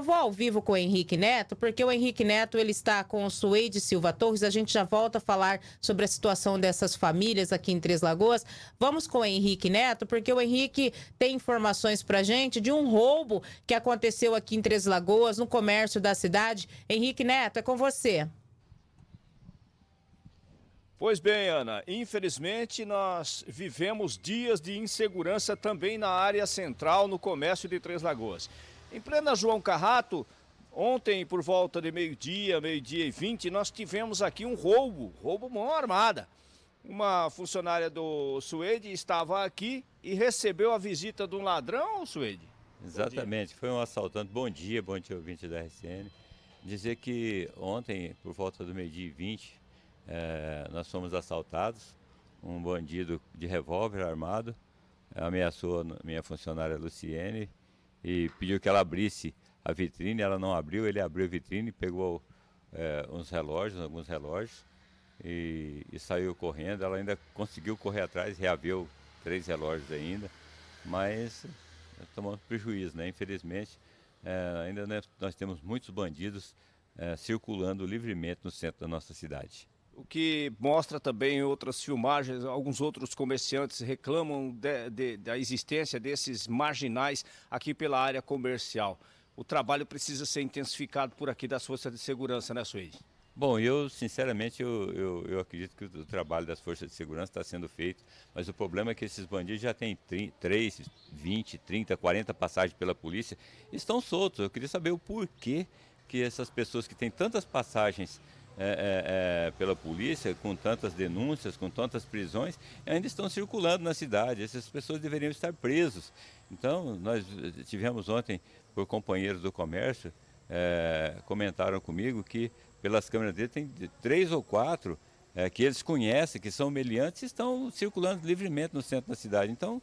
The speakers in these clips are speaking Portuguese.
eu vou ao vivo com o Henrique Neto, porque o Henrique Neto ele está com o Suede Silva Torres. A gente já volta a falar sobre a situação dessas famílias aqui em Três Lagoas. Vamos com o Henrique Neto, porque o Henrique tem informações para gente de um roubo que aconteceu aqui em Três Lagoas, no comércio da cidade. Henrique Neto, é com você. Pois bem, Ana, infelizmente nós vivemos dias de insegurança também na área central, no comércio de Três Lagoas. Em plena João Carrato, ontem por volta de meio-dia, meio-dia e vinte, nós tivemos aqui um roubo, roubo mão armada. Uma funcionária do Suede estava aqui e recebeu a visita de um ladrão, Suede? Exatamente, foi um assaltante. Bom dia, bom dia ouvinte da RCN. Dizer que ontem, por volta do meio-dia e vinte, é, nós fomos assaltados. Um bandido de revólver armado ameaçou minha funcionária Luciene, e pediu que ela abrisse a vitrine. Ela não abriu, ele abriu a vitrine, pegou é, uns relógios, alguns relógios, e, e, saiu correndo. Ela ainda conseguiu correr atrás, reaveu três relógios ainda, mas eh, tomamos prejuízo, né? Infelizmente, é, ainda nós temos muitos bandidos é, circulando livremente no centro da nossa cidade. O que mostra também outras filmagens, alguns outros comerciantes reclamam de, de, da existência desses marginais aqui pela área comercial. O trabalho precisa ser intensificado por aqui das forças de segurança, né, Suíde? Bom, eu sinceramente eu, eu, eu, acredito que o trabalho das forças de segurança está sendo feito, mas o problema é que esses bandidos já têm 3, 20, 30, 40 passagens pela polícia e estão soltos. Eu queria saber o porquê que essas pessoas que têm tantas passagens é, é, é, pela polícia, com tantas denúncias, com tantas prisões, ainda estão circulando na cidade. Essas pessoas deveriam estar presas. Então, nós tivemos ontem, por companheiros do comércio, é, comentaram comigo que pelas câmeras dele tem três ou quatro é, que eles conhecem, que são meliantes, estão circulando livremente no centro da cidade. Então,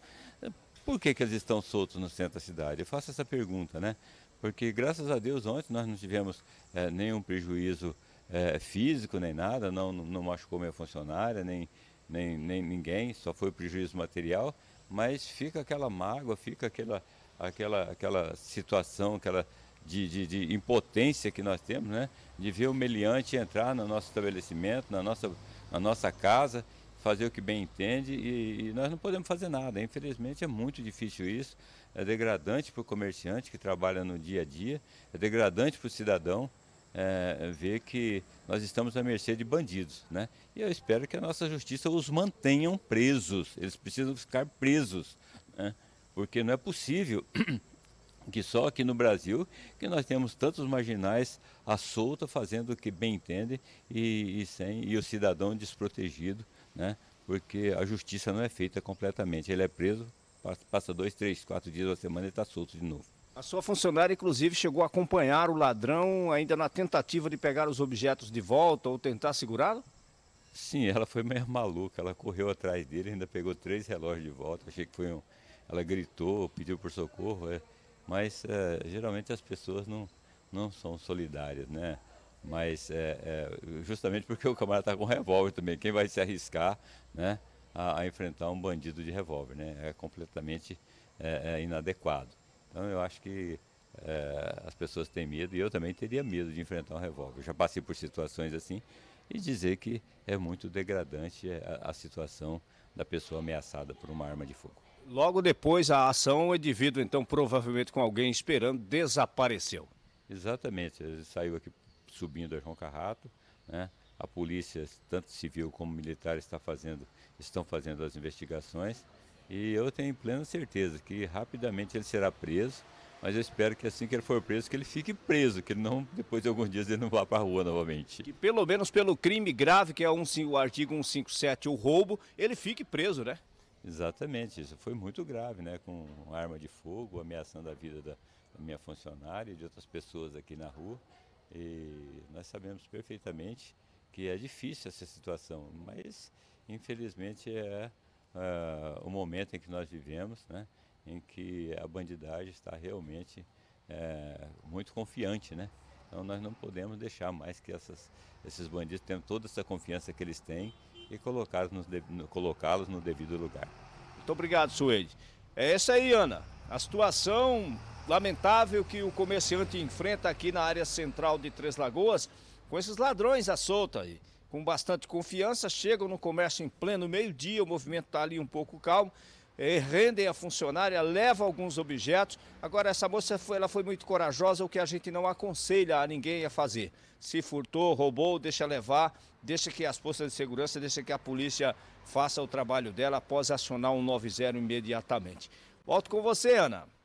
por que, que eles estão soltos no centro da cidade? Eu faço essa pergunta, né? Porque graças a Deus ontem nós não tivemos é, nenhum prejuízo é, físico nem nada, não, não machucou minha funcionária, nem, nem, nem ninguém, só foi prejuízo material, mas fica aquela mágoa, fica aquela, aquela, aquela situação, aquela de, de, de impotência que nós temos, né? De ver o meliante entrar no nosso estabelecimento, na nossa, na nossa casa, fazer o que bem entende e, e nós não podemos fazer nada. Infelizmente é muito difícil isso, é degradante para o comerciante que trabalha no dia a dia, é degradante para o cidadão é, ver que nós estamos à mercê de bandidos, né? E eu espero que a nossa justiça os mantenham presos. Eles precisam ficar presos, né? porque não é possível que só aqui no Brasil que nós temos tantos marginais à solta fazendo o que bem entende e, e sem e o cidadão desprotegido, né? Porque a justiça não é feita completamente. Ele é preso, passa dois, três, quatro dias da semana e está solto de novo. A sua funcionária, inclusive, chegou a acompanhar o ladrão ainda na tentativa de pegar os objetos de volta ou tentar segurá-lo? Sim, ela foi meio maluca. Ela correu atrás dele, ainda pegou três relógios de volta. Achei que foi um. Ela gritou, pediu por socorro, é... mas é, geralmente as pessoas não, não são solidárias, né? Mas é, é justamente porque o camarada está com revólver também. Quem vai se arriscar né, a, a enfrentar um bandido de revólver? Né? É completamente é, é inadequado. Então eu acho que é, as pessoas têm medo e eu também teria medo de enfrentar um revólver. Eu já passei por situações assim e dizer que é muito degradante eh, a, a situação da pessoa ameaçada por uma arma de fogo. Logo depois a ação, o indivíduo, então, provavelmente com alguém esperando, desapareceu. Exatamente, ele saiu aqui subindo a João Carrato, né? A polícia, tanto civil como militar, está fazendo, estão fazendo as investigações e eu tenho plena certeza que rapidamente ele será preso, mas eu espero que assim que ele for preso, que ele fique preso, que ele não, depois de alguns dias ele não vá para a rua novamente. Que pelo menos pelo crime grave, que é um, o artigo 157, o roubo, ele fique preso, né? Exatamente, isso foi muito grave, né? Com arma de fogo, ameaçando a vida da, da minha funcionária e de outras pessoas aqui na rua. E nós sabemos perfeitamente que é difícil essa situação, mas infelizmente é uh, o momento em que nós vivemos, né, em que a bandidagem está realmente eh, muito confiante, né? Então nós não podemos deixar mais que essas, esses bandidos tenham toda essa confiança que eles têm e colocá-los no, colocá no devido lugar. Muito obrigado, Suede. É essa aí, Ana. A situação lamentável que o comerciante enfrenta aqui na área central de Três Lagoas com esses ladrões à solta aí com bastante confiança, chegam no comércio em pleno meio-dia, o movimento está ali um pouco calmo, eh, rendem a funcionária, levam alguns objetos. Agora, essa moça foi, ela foi muito corajosa, o que a gente não aconselha a ninguém a fazer. Se furtou, roubou, deixa levar, deixa que as forças de segurança, deixa que a polícia faça o trabalho dela após acionar o 90 imediatamente. Volto com você, Ana.